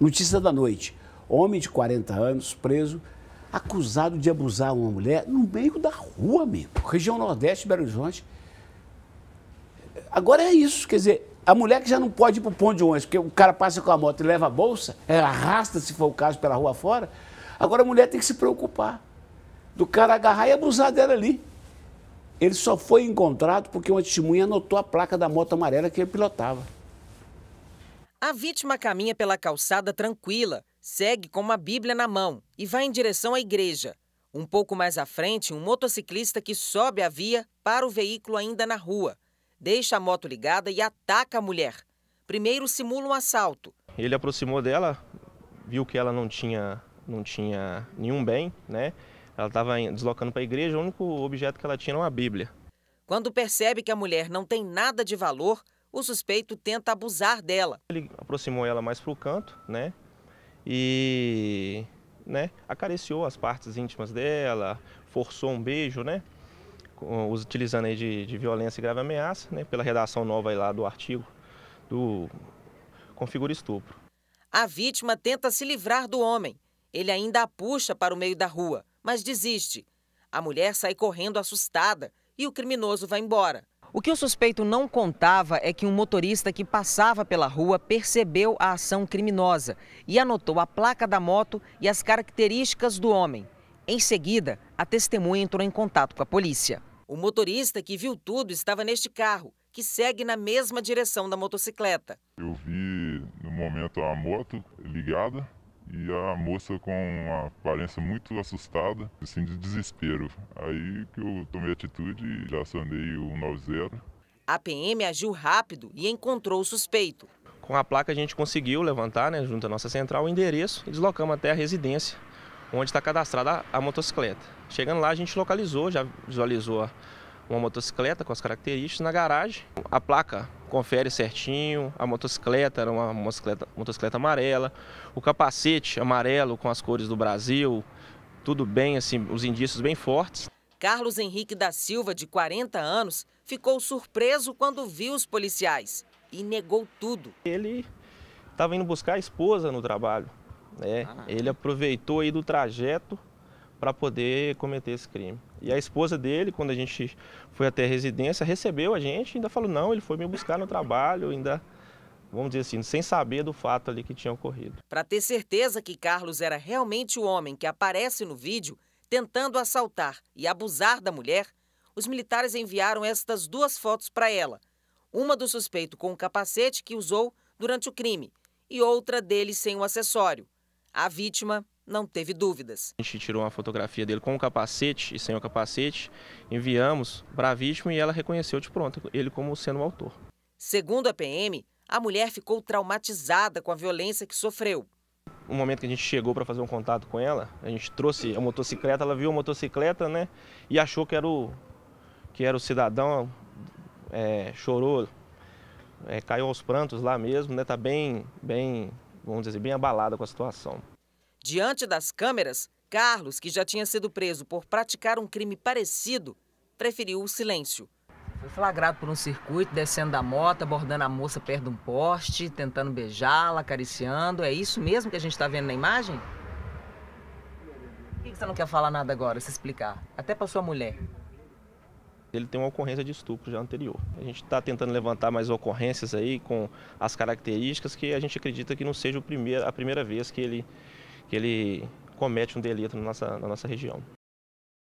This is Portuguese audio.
Notícia da noite: homem de 40 anos preso, acusado de abusar uma mulher no meio da rua mesmo, região Nordeste, Belo Horizonte. Agora é isso, quer dizer, a mulher que já não pode ir para o ponto de ônibus, porque o cara passa com a moto e leva a bolsa, ela é, arrasta, se for o caso, pela rua fora. Agora a mulher tem que se preocupar do cara agarrar e abusar dela ali. Ele só foi encontrado porque uma testemunha anotou a placa da moto amarela que ele pilotava. A vítima caminha pela calçada tranquila, segue com uma Bíblia na mão e vai em direção à igreja. Um pouco mais à frente, um motociclista que sobe a via para o veículo ainda na rua, deixa a moto ligada e ataca a mulher. Primeiro simula um assalto. Ele aproximou dela, viu que ela não tinha, não tinha nenhum bem, né? Ela estava deslocando para a igreja, o único objeto que ela tinha era uma Bíblia. Quando percebe que a mulher não tem nada de valor, o suspeito tenta abusar dela. Ele aproximou ela mais para o canto, né? E né, acariciou as partes íntimas dela, forçou um beijo, né? Utilizando aí de, de violência e grave ameaça, né? Pela redação nova lá do artigo do configura estupro. A vítima tenta se livrar do homem. Ele ainda a puxa para o meio da rua, mas desiste. A mulher sai correndo assustada e o criminoso vai embora. O que o suspeito não contava é que um motorista que passava pela rua percebeu a ação criminosa e anotou a placa da moto e as características do homem. Em seguida, a testemunha entrou em contato com a polícia. O motorista que viu tudo estava neste carro, que segue na mesma direção da motocicleta. Eu vi no momento a moto ligada, e a moça com uma aparência muito assustada, assim, de desespero. Aí que eu tomei atitude e já acionei o 90. A PM agiu rápido e encontrou o suspeito. Com a placa a gente conseguiu levantar, né, junto à nossa central, o endereço e deslocamos até a residência, onde está cadastrada a, a motocicleta. Chegando lá a gente localizou, já visualizou uma motocicleta com as características na garagem. A placa confere certinho. A motocicleta era uma motocicleta, motocicleta amarela. O capacete amarelo com as cores do Brasil. Tudo bem, assim, os indícios bem fortes. Carlos Henrique da Silva, de 40 anos, ficou surpreso quando viu os policiais e negou tudo. Ele estava indo buscar a esposa no trabalho. Né? Ah. Ele aproveitou aí do trajeto para poder cometer esse crime. E a esposa dele, quando a gente foi até a residência, recebeu a gente e ainda falou: não, ele foi me buscar no trabalho, ainda, vamos dizer assim, sem saber do fato ali que tinha ocorrido. Para ter certeza que Carlos era realmente o homem que aparece no vídeo tentando assaltar e abusar da mulher, os militares enviaram estas duas fotos para ela. Uma do suspeito com o capacete que usou durante o crime e outra dele sem o acessório. A vítima não teve dúvidas. A gente tirou uma fotografia dele com o capacete e sem o capacete, enviamos para a vítima e ela reconheceu de pronto ele como sendo o autor. Segundo a PM, a mulher ficou traumatizada com a violência que sofreu. No momento que a gente chegou para fazer um contato com ela, a gente trouxe a motocicleta, ela viu a motocicleta né, e achou que era o, que era o cidadão, é, chorou, é, caiu aos prantos lá mesmo, né, tá bem, bem, vamos dizer, assim, bem abalada com a situação. Diante das câmeras, Carlos, que já tinha sido preso por praticar um crime parecido, preferiu o silêncio. Foi flagrado por um circuito, descendo da moto, abordando a moça perto de um poste, tentando beijá-la, acariciando. É isso mesmo que a gente está vendo na imagem? Por que você não quer falar nada agora, se explicar? Até para sua mulher. Ele tem uma ocorrência de estupro já anterior. A gente está tentando levantar mais ocorrências aí com as características que a gente acredita que não seja primeiro, a primeira vez que ele que ele comete um delito na nossa, na nossa região.